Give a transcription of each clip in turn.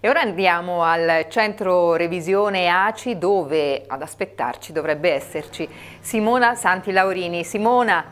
E ora andiamo al centro revisione ACI dove ad aspettarci dovrebbe esserci Simona Santi Laurini. Simona,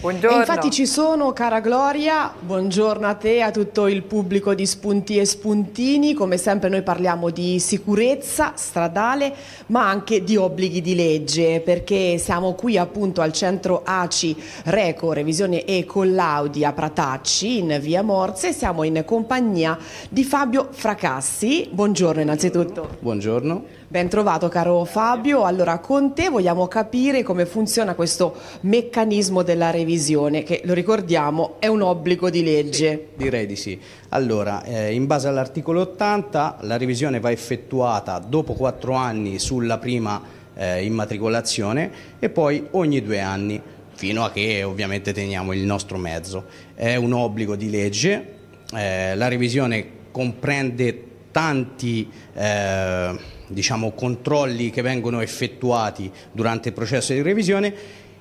Buongiorno. E infatti ci sono, cara Gloria, buongiorno a te, a tutto il pubblico di Spunti e Spuntini. Come sempre noi parliamo di sicurezza stradale, ma anche di obblighi di legge, perché siamo qui appunto al centro ACI Reco, Revisione e Collaudi a Pratacci, in via Morse. Siamo in compagnia di Fabio Fracassi. Buongiorno innanzitutto. Buongiorno. Ben trovato caro Fabio, allora con te vogliamo capire come funziona questo meccanismo della revisione che lo ricordiamo è un obbligo di legge. Sì, direi di sì. Allora, eh, in base all'articolo 80 la revisione va effettuata dopo 4 anni sulla prima eh, immatricolazione e poi ogni 2 anni fino a che ovviamente teniamo il nostro mezzo. È un obbligo di legge, eh, la revisione comprende tanti eh, diciamo, controlli che vengono effettuati durante il processo di revisione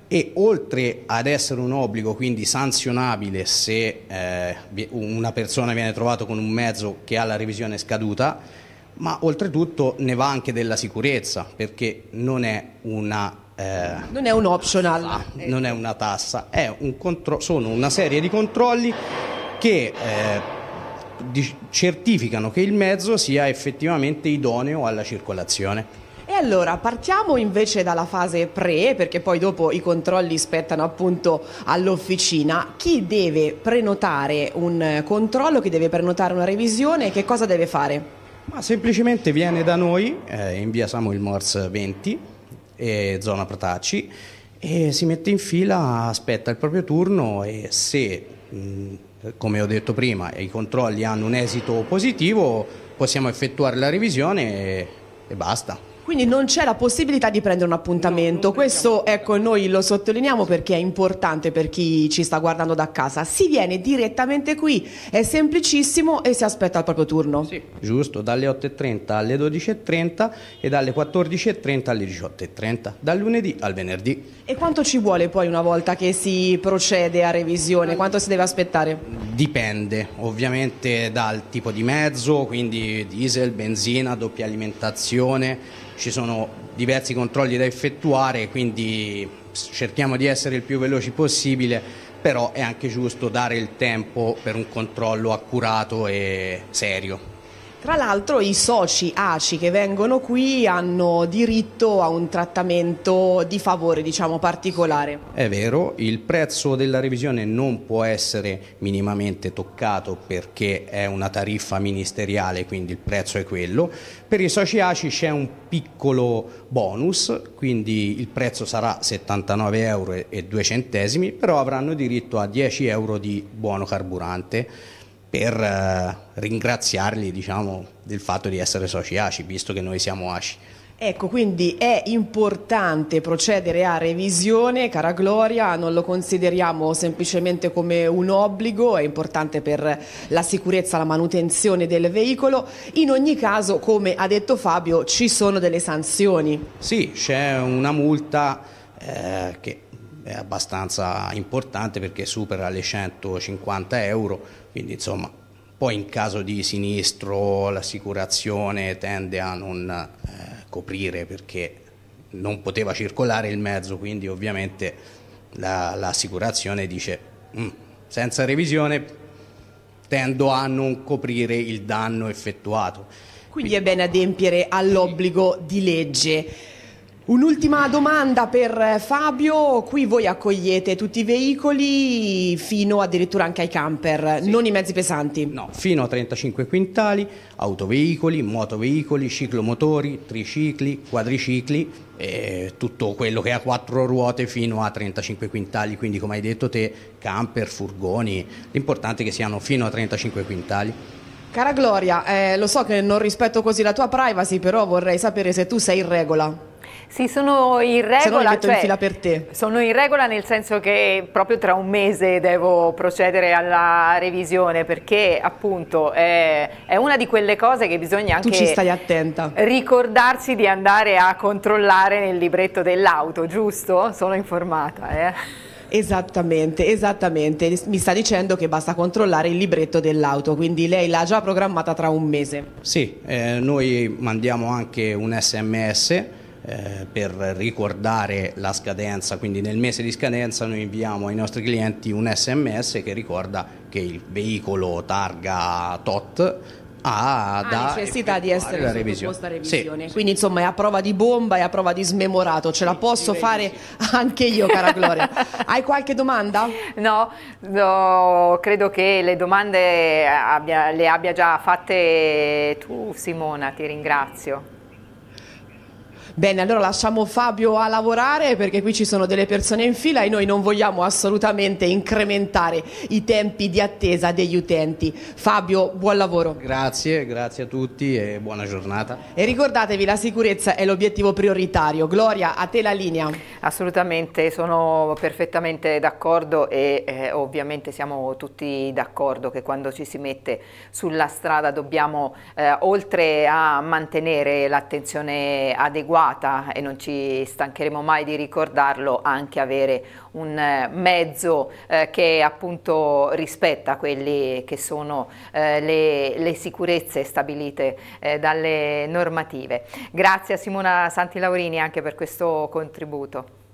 e oltre ad essere un obbligo quindi sanzionabile se eh, una persona viene trovata con un mezzo che ha la revisione scaduta, ma oltretutto ne va anche della sicurezza perché non è una eh, non è un optional ah, non è una tassa è un sono una serie di controlli che eh, certificano che il mezzo sia effettivamente idoneo alla circolazione. E allora partiamo invece dalla fase pre, perché poi dopo i controlli spettano appunto all'officina. Chi deve prenotare un controllo, chi deve prenotare una revisione, che cosa deve fare? Ma semplicemente viene da noi eh, in via Samuel Morse 20, eh, zona Protacci, e si mette in fila, aspetta il proprio turno e se mh, mm, come ho detto prima, e i controlli hanno un esito positivo, possiamo effettuare la revisione e, e basta. Quindi non c'è la possibilità di prendere un appuntamento. No, Questo ecco, noi lo sottolineiamo perché è importante per chi ci sta guardando da casa. Si viene direttamente qui, è semplicissimo e si aspetta il proprio turno. Sì, giusto, dalle 8.30 alle 12.30 e dalle 14.30 alle 18.30, dal lunedì al venerdì. E quanto ci vuole poi una volta che si procede a revisione? Quanto si deve aspettare? Dipende, ovviamente dal tipo di mezzo, quindi diesel, benzina, doppia alimentazione ci sono diversi controlli da effettuare, quindi cerchiamo di essere il più veloci possibile, però è anche giusto dare il tempo per un controllo accurato e serio. Tra l'altro i soci ACI che vengono qui hanno diritto a un trattamento di favore diciamo, particolare. È vero, il prezzo della revisione non può essere minimamente toccato perché è una tariffa ministeriale, quindi il prezzo è quello. Per i soci ACI c'è un piccolo bonus, quindi il prezzo sarà 79,02 euro, però avranno diritto a 10 euro di buono carburante per eh, ringraziarli diciamo, del fatto di essere soci ACI, visto che noi siamo ACI. Ecco, quindi è importante procedere a revisione, cara Gloria, non lo consideriamo semplicemente come un obbligo, è importante per la sicurezza, la manutenzione del veicolo. In ogni caso, come ha detto Fabio, ci sono delle sanzioni. Sì, c'è una multa eh, che è abbastanza importante perché supera le 150 euro, quindi insomma poi in caso di sinistro l'assicurazione tende a non eh, coprire perché non poteva circolare il mezzo, quindi ovviamente l'assicurazione la, dice mm, senza revisione tendo a non coprire il danno effettuato. Quindi è bene adempiere all'obbligo di legge. Un'ultima domanda per eh, Fabio, qui voi accogliete tutti i veicoli fino addirittura anche ai camper, sì. non i mezzi pesanti? No, fino a 35 quintali, autoveicoli, motoveicoli, ciclomotori, tricicli, quadricicli, eh, tutto quello che ha quattro ruote fino a 35 quintali, quindi come hai detto te, camper, furgoni, l'importante è che siano fino a 35 quintali. Cara Gloria, eh, lo so che non rispetto così la tua privacy, però vorrei sapere se tu sei in regola. Sì, sono in regola. Se no metto cioè, in fila per te. Sono in regola nel senso che proprio tra un mese devo procedere alla revisione perché appunto è, è una di quelle cose che bisogna anche... Tu ci stai attenta. Ricordarsi di andare a controllare nel libretto dell'auto, giusto? Sono informata, eh. Esattamente, esattamente. Mi sta dicendo che basta controllare il libretto dell'auto, quindi lei l'ha già programmata tra un mese. Sì, eh, noi mandiamo anche un sms eh, per ricordare la scadenza, quindi nel mese di scadenza noi inviamo ai nostri clienti un sms che ricorda che il veicolo targa TOT ha ah, da necessità di essere la revisione. revisione. Sì, Quindi insomma è a prova di bomba e a prova di smemorato, ce la posso sì, fare anche io, cara Gloria. Hai qualche domanda? No, no, credo che le domande abbia, le abbia già fatte tu Simona, ti ringrazio. Bene, allora lasciamo Fabio a lavorare perché qui ci sono delle persone in fila e noi non vogliamo assolutamente incrementare i tempi di attesa degli utenti. Fabio, buon lavoro. Grazie, grazie a tutti e buona giornata. E ricordatevi, la sicurezza è l'obiettivo prioritario. Gloria, a te la linea. Assolutamente, sono perfettamente d'accordo e eh, ovviamente siamo tutti d'accordo che quando ci si mette sulla strada dobbiamo, eh, oltre a mantenere l'attenzione adeguata, trovata e non ci stancheremo mai di ricordarlo anche avere un eh, mezzo eh, che appunto rispetta quelle che sono eh, le, le, sicurezze stabilite eh, dalle normative. Grazie a Simona Santilaurini anche per questo contributo.